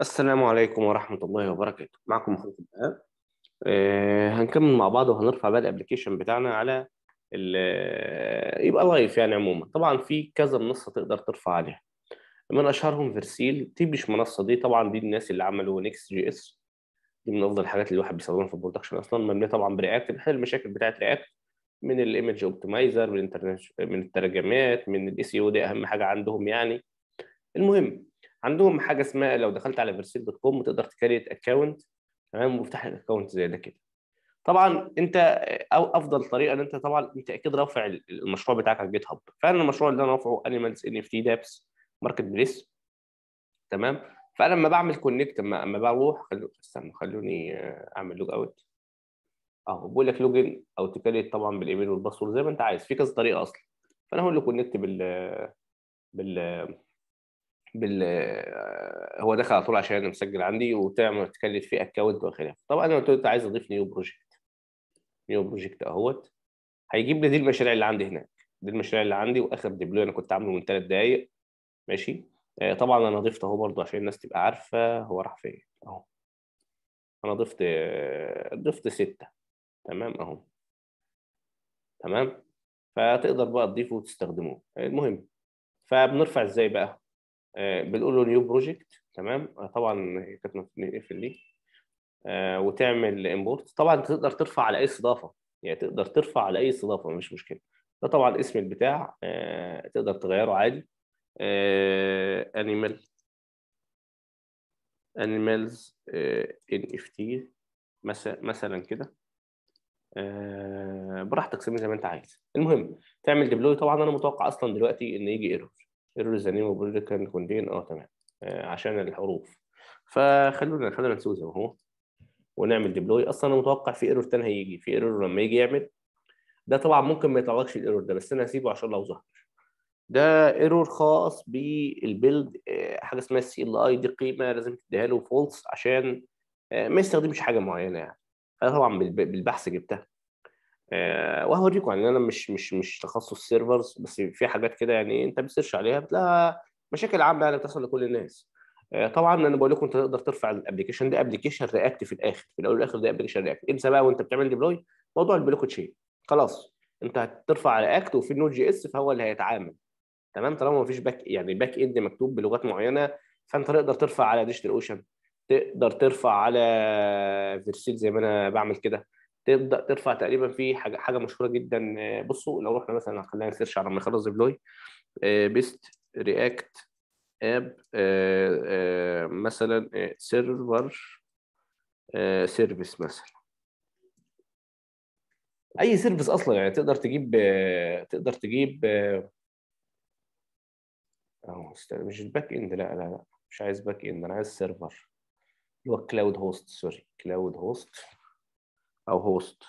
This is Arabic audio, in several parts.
السلام عليكم ورحمة الله وبركاته معكم أخوكم الدهاب آه هنكمل مع بعض وهنرفع بقى الابلكيشن بتاعنا على آه، يبقى لايف يعني عموما طبعا في كذا منصة تقدر ترفع عليها من اشهرهم فيرسيل تيبش منصة دي طبعا دي الناس اللي عملوا نيكس جي اس دي من افضل الحاجات اللي الواحد بيستخدمها في البرودكشن اصلا مبنيه طبعا برياكت بحل المشاكل بتاعت رياكت من الايمج اوبتمايزر من من الترجمات من الاي سي او e دي اهم حاجه عندهم يعني المهم عندهم حاجه اسمها لو دخلت على فيرسيل دوت كوم تقدر تكريت اكونت تمام وتفتح الاكونت زي ده كده طبعا انت او افضل طريقه ان انت طبعا انت اكيد رافع المشروع بتاعك على الجيت هاب فانا المشروع اللي انا رافعه انيمالز ان اف تي دابس ماركت بليس تمام فانا لما بعمل كونكت اما بروح خلو استنى خلوني آه، اعمل لوج اوت اهو بقول لك لوج ان او تكريت طبعا بالايميل والباسورد زي ما انت عايز في كذا طريقه اصلا فانا هقول له كونكت بال بال بال آه، هو دخل على طول عشان انا مسجل عندي وتعمل تكلف في اكونت وخلافه طبعا انا قلت له عايز اضيف نيو بروجكت نيو بروجكت اهوت هيجيب لي دي المشاريع اللي عندي هناك دي المشاريع اللي عندي واخر ديبلوي انا كنت عامله من ثلاث دقائق ماشي آه، طبعا انا ضفت اهو برضو عشان الناس تبقى عارفه هو راح فين اهو انا ضفت آه، ضفت سته تمام اهو تمام فتقدر بقى تضيفه وتستخدموه المهم فبنرفع ازاي بقى آه، بنقول له نيو بروجكت تمام آه، طبعا كانت نقفل دي آه، وتعمل امبورت طبعا تقدر ترفع على اي استضافه يعني تقدر ترفع على اي استضافه مش مشكله ده طبعا اسم البتاع تقدر تغيره عادي انيمال انيمالز ان اف تي مثلا كده براحتك سميه زي ما انت عايز المهم تعمل ديبلوي طبعا انا متوقع اصلا دلوقتي ان يجي ايرور الريزانيم وبريديكال كوندين اه تمام آه، عشان الحروف فخلونا خلونا نسوي زي ما هو ونعمل ديبلوي اصلا انا متوقع في ايرور تاني هيجي في ايرور لما يجي يعمل ده طبعا ممكن ما يطلعلكش الايرور ده بس انا هسيبه عشان لو ظهر ده ايرور خاص بالبيلد آه، حاجه اسمها السي ال اي دي قيمه لازم تديها له فولس عشان آه، ما يستخدمش حاجه معينه يعني انا طبعا بالبحث جبتها آه، وهوريكم يعني انا مش مش مش تخصص سيرفرز بس في حاجات كده يعني إيه، انت بتسيرش عليها بتلاقيها مشاكل عامه يعني بتحصل لكل الناس آه، طبعا انا بقول لكم انت تقدر ترفع الابلكيشن ده ابلكيشن رياكت في الاخر في الاول والاخر ده ابلكيشن رياكت انسى بقى وانت بتعمل ديبلوي موضوع البلوك تشين خلاص انت هترفع رياكت وفي نود جي اس فهو اللي هيتعامل تمام طالما مفيش باك يعني باك اند مكتوب بلغات معينه فانت تقدر ترفع على ديجيتال اوشن تقدر ترفع على فيرسيل زي ما انا بعمل كده تبدا ترفع تقريبا في حاجه حاجه مشهوره جدا آه، بصوا لو رحنا مثلا خلينا نسيرش على ما يخلص ديبلوي آه، بيست رياكت اب آه، مثلا سيرفر سيرفيس مثلا اي سيرفيس اصلا يعني تقدر تجيب تقدر تجيب اهو مش الباك اند لا لا لا مش عايز باك اند انا عايز سيرفر اللي هو كلاود هوست سوري كلاود هوست او هوست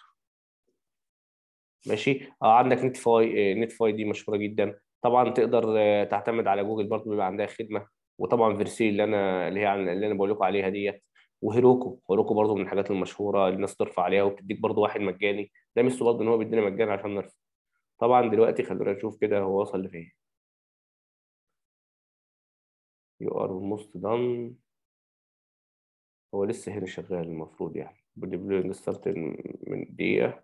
ماشي اه عندك نت فاي آه، نت فاي دي مشهوره جدا طبعا تقدر آه، تعتمد على جوجل برضه بيبقى عندها خدمه وطبعا فيرسي اللي انا اللي هي اللي انا بقول لكم عليها ديت وهيروكو هيروكو برضه من الحاجات المشهوره اللي الناس ترفع عليها وبتديك برضه واحد مجاني ده مش برضه ان هو بيدينا مجانا عشان نرفع طبعا دلوقتي خلونا نشوف كده هو وصل لفين يو ار اولموست دان هو لسه هنا شغال المفروض يعني بنبدأ نستارت من دقيقة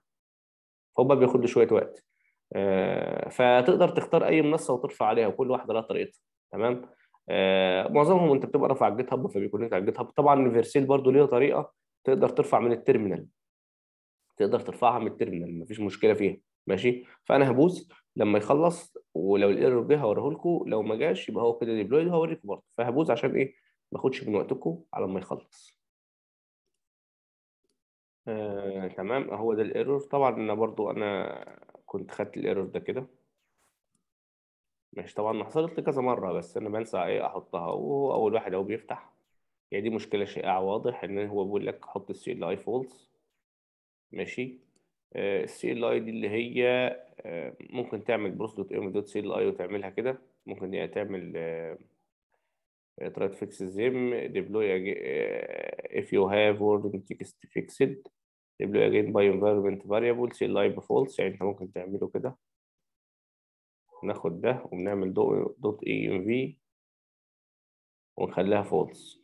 فهم بياخدوا شوية وقت آه، فتقدر تختار أي منصة وترفع عليها وكل واحدة لها طريقتها تمام آه، معظمهم انت بتبقى رافع على الجيت هاب فبيكون انت على الجيت هاب طبعا الفيرسيل برضو ليها طريقه تقدر ترفع من التيرمينال تقدر ترفعها من التيرمينال مفيش مشكله فيها ماشي فانا هبوس لما يخلص ولو الايرور جه هوريه لكم لو ما جاش يبقى هو كده ديبلويد هوريكم برضه فهبوز عشان ايه ما اخدش من وقتكم على ما يخلص آه، تمام هو ده الايرور طبعا انا برضو انا كنت خدت الايرور ده كده ماشي طبعا حصلت لي كذا مره بس انا بنسى ايه احطها وهو اول واحد اهو بيفتح يعني دي مشكله شائعه واضح ان هو بيقول لك حط السي ال اي فولس ماشي السي ال اي دي اللي هي آه، ممكن تعمل بروس دوت ام دوت سي ال اي وتعملها كده ممكن تعمل آه Uh, try to fix them, deploy uh, if you have warning text fixed, deploy again by environment variable, say live false يعني انت ممكن تعمله كده ناخد ده ونعمل دوت اي ام في ونخليها false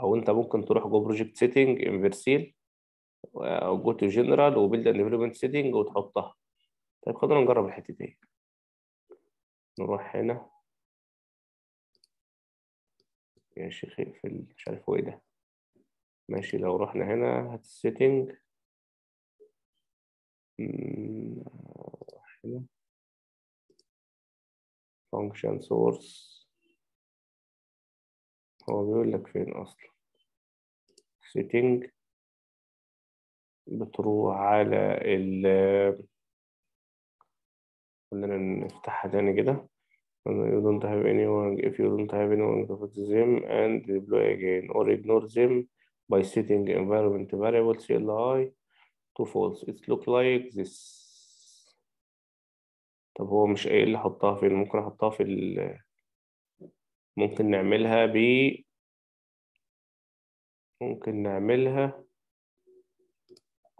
او انت ممكن تروح جو بروجكت سيتنج انفرسيل او جو تو جنرال وبيلد اند ديفلوبمنت سيتنج وتحطها طيب خلينا نجرب الحتتين نروح هنا ماشي في مش عارف هو ايه ده ماشي لو رحنا هنا هات هنا فانكشن سورس هو بيقول لك فين اصلا سيتنج بتروح على ال قلنا نفتحها تاني كده you don't have anyone. If you don't have anyone, put them and deploy again or ignore them by setting environment variable CLI to false. It look like this. طب هو مش قايل لي حطها فين ممكن احطها في ال ممكن نعملها ب ممكن نعملها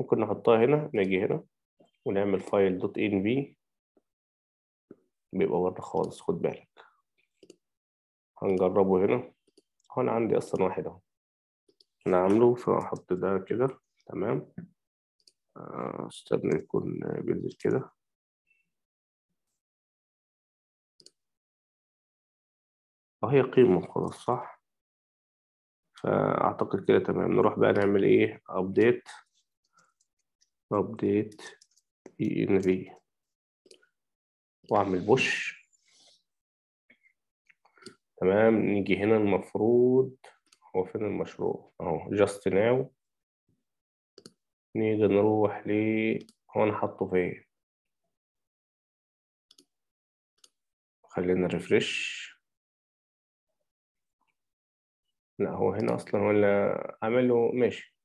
ممكن نحطها هنا نجي هنا ونعمل file.env بيبقى بره خالص خد بالك هنجربه هنا هو انا عندي اصلا واحد اهو انا عامله فاحط ده كده تمام آه، استنى يكون بينزل كده وهي آه، قيمة خلاص صح فأعتقد كده تمام نروح بقى نعمل إيه أبديت أبديت إن في واعمل بوش تمام نيجي هنا المفروض هو فين المشروع اهو جاست ناو نيجي نروح ل هو انا حاطه فين خلينا ريفرش لا هو هنا اصلا ولا اعمله ماشي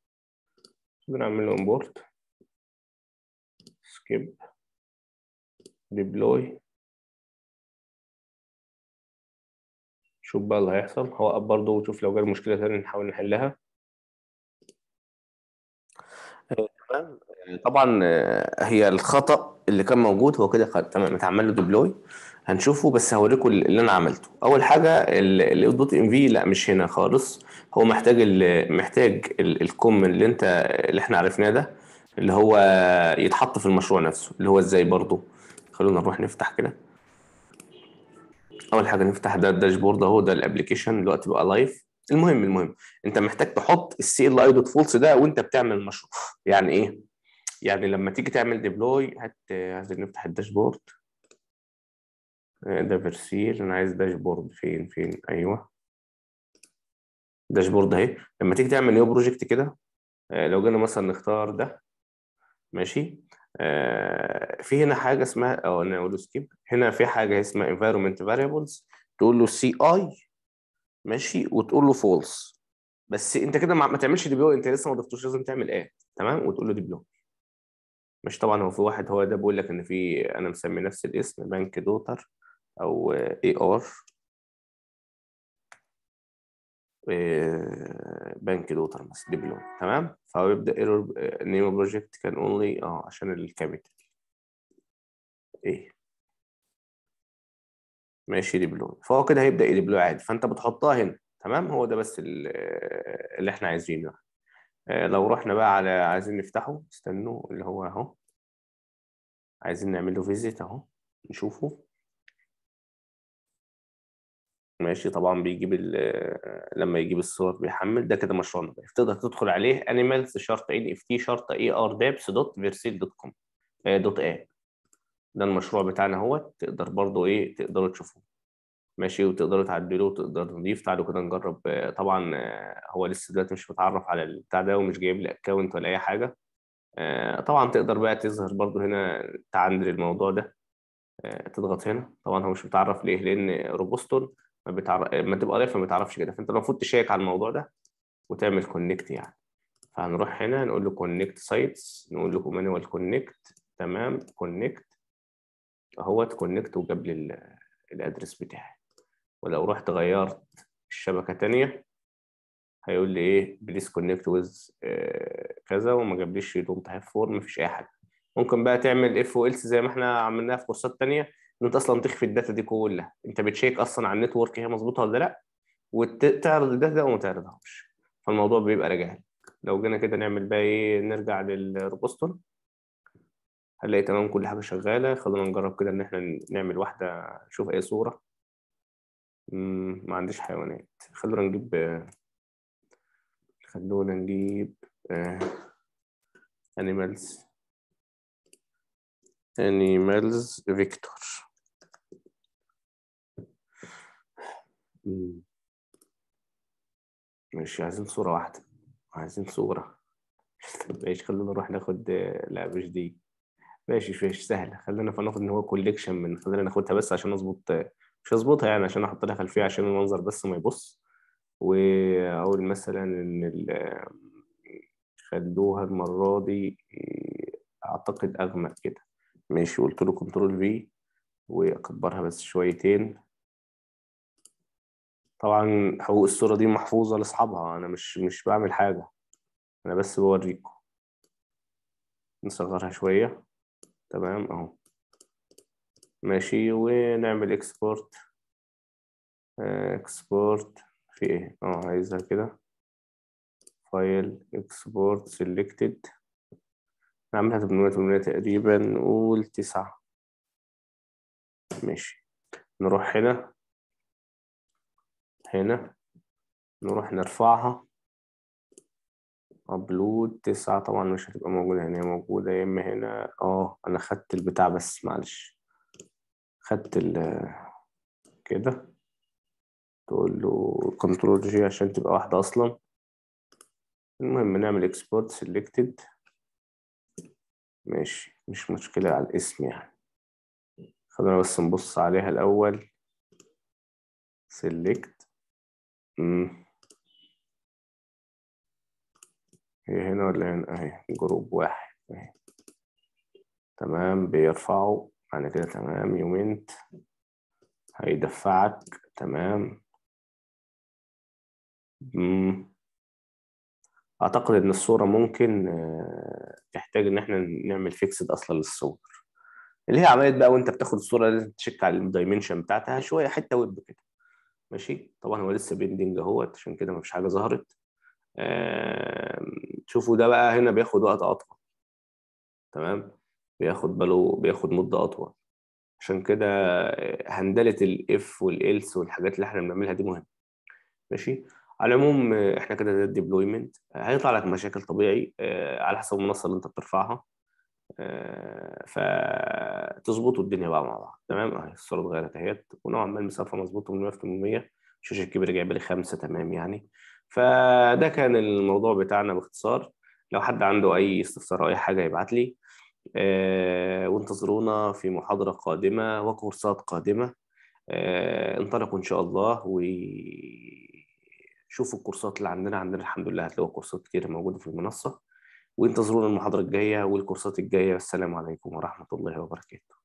نعمل له امبورت سكيب ديبلوي شوف بقى اللي هيحصل هوقف برضه وشوف لو جالي مشكلة تانية نحاول نحلها آه، تمام يعني طبعا آه، هي الخطأ اللي كان موجود هو كده تمام اتعمل له ديبلوي هنشوفه بس هوريكم اللي انا عملته اول حاجه الاوت دوت ام في لا مش هنا خالص هو محتاج الـ محتاج الكم اللي انت اللي احنا عرفناه ده اللي هو يتحط في المشروع نفسه اللي هو ازاي برضه خلونا نروح نفتح كده اول حاجه نفتح ده الداشبورد اهو ده الابلكيشن دلوقتي بقى لايف المهم المهم انت محتاج تحط السي ال اي دوت فولس ده وانت بتعمل المشروع يعني ايه يعني لما تيجي تعمل ديبلوي هت عايزين نفتح الداشبورد ده برسير انا عايز داشبورد فين فين ايوه داشبورد اهي لما تيجي تعمل نيو بروجكت كده آه، لو جينا مثلا نختار ده ماشي آه، في هنا حاجه اسمها او انا اقول له سكيب هنا في حاجه اسمها environment variables تقول له سي اي ماشي وتقول له فولس بس انت كده ما تعملش ديبلوي انت لسه ما ضفتوش لازم تعمل ايه تمام وتقول له ديبلوي مش طبعا هو في واحد هو ده بيقول لك ان في انا مسمي نفس الاسم بنك دوتر او اي ار بنك دوتر مثلا دبلوم تمام فهو ايرور نيم بروجكت كان اونلي اه عشان الكابيتال ايه ماشي دبلوم فهو كده هيبدا يدبلوي عادي فانت بتحطها هنا تمام هو ده بس آه، اللي احنا عايزينه يعني. آه، لو رحنا بقى على عايزين نفتحه استنوا اللي هو اهو عايزين نعمله فيزيت اهو نشوفه ماشي طبعا بيجيب آه، لما يجيب الصور بيحمل ده كده مشروع نظيف تقدر تدخل عليه animals شرط ان اف تي شرط اي ار دابس دوت فيرسيل دوت كوم دوت اي ده المشروع بتاعنا اهوت تقدر برضو ايه تقدروا تشوفوه ماشي وتقدروا تعدلوا وتقدروا نضيف تعالوا كده نجرب آه، طبعا آه، هو لسه دلوقتي مش متعرف على البتاع ده ومش جايب لي اكونت ولا اي حاجه طبعا تقدر بقى تظهر برضو هنا تعدل الموضوع ده تضغط هنا طبعا هو مش متعرف ليه لان روبوستون ما, بتعرف... ما تبقى ضيف فما بتعرفش كده فانت المفروض تشيك على الموضوع ده وتعمل كونكت يعني فهنروح هنا نقول له كونكت سايتس نقول له مانوال كونكت تمام كونكت اهوت كونكت وجاب لي الادرس بتاعي ولو رحت غيرت الشبكه ثانيه هيقول لي ايه بليز كونكت ويز كذا وما جابليش دونت هاف فور مفيش اي حاجه ممكن بقى تعمل اف والس زي ما احنا عملناها في كورسات ثانيه ان انت اصلا تخفي الداتا دي كلها انت بتشيك اصلا على النتورك هي مظبوطه ولا لا وتعرض الداتا وما تعرضهاش فالموضوع بيبقى راجع لو جينا كده نعمل بقى ايه نرجع للروبوستون هنلاقي تمام كل حاجه شغاله خلونا نجرب كده ان احنا نعمل واحده نشوف اي صوره ما عنديش حيوانات خلونا نجيب خلونا نجيب آه، animals animals vector ماشي مش عايزين صورة واحدة عايزين صورة ماشي خلينا نروح ناخد لا مش دي ماشي مش سهلة خلينا ناخد ان هو كوليكشن من خلينا ناخدها بس عشان اظبط آه، مش هظبطها يعني عشان احط لها خلفية عشان المنظر بس ما يبص واقول مثلا ان ال... خلوها المرة دي آه، اعتقد اغمق كده ماشي قلت له كنترول في واكبرها بس شويتين طبعا حقوق الصورة دي محفوظة لأصحابها أنا مش مش بعمل حاجة أنا بس بوريكم نصغرها شوية تمام أهو ماشي ونعمل اكسبورت اكسبورت آه، في ايه اه عايزها كده فايل اكسبورت سيلكتد نعملها تمنمية تمنمية تقريبا نقول تسعة ماشي نروح هنا هنا نروح نرفعها ابلود تسعة طبعا مش هتبقى موجودة هنا هي موجودة يا اما هنا اه انا خدت البتاع بس معلش خدت ال كده تقول له كنترول جي عشان تبقى واحدة اصلا المهم نعمل اكسبورت سيلكتد ماشي مش مشكلة على الاسم يعني خلينا بس نبص عليها الاول سيلكت هي هنا ولا هنا اهي جروب واحد اهي تمام بيرفعوا معنى كده تمام يومنت هيدفعك تمام مم. اعتقد ان الصورة ممكن آه، تحتاج ان احنا نعمل فيكسد اصلا للصور اللي هي عمليه بقى وانت بتاخد الصورة لازم تشيك على الدايمنشن بتاعتها شوية حتة ويب كده ماشي طبعا هو لسه بيندنج اهوت عشان كده مفيش حاجه ظهرت شوفوا ده بقى هنا بياخد وقت اطول تمام بياخد باله بياخد مده اطول عشان كده آه، هندله الاف والالس والحاجات اللي احنا بنعملها دي مهمه ماشي على العموم آه، احنا كده ده الديبلويمنت هيطلع لك مشاكل طبيعي آه، على حسب المنصه اللي انت بترفعها فتظبطوا الدنيا بقى مع بعض تمام اهي الصوره اتغيرت اهيت ونوعا ما المسافه مظبوطه من 1800 في 800 الشاشه الكبيره جايبه لي 5 تمام يعني فده كان الموضوع بتاعنا باختصار لو حد عنده اي استفسار او اي حاجه يبعت لي آه، وانتظرونا في محاضره قادمه وكورسات قادمه آه، انطلقوا ان شاء الله و شوفوا الكورسات اللي عندنا عندنا الحمد لله هتلاقوا كورسات كتير موجودة في المنصة وانتظرونا المحاضرة الجاية والكورسات الجاية والسلام عليكم ورحمة الله وبركاته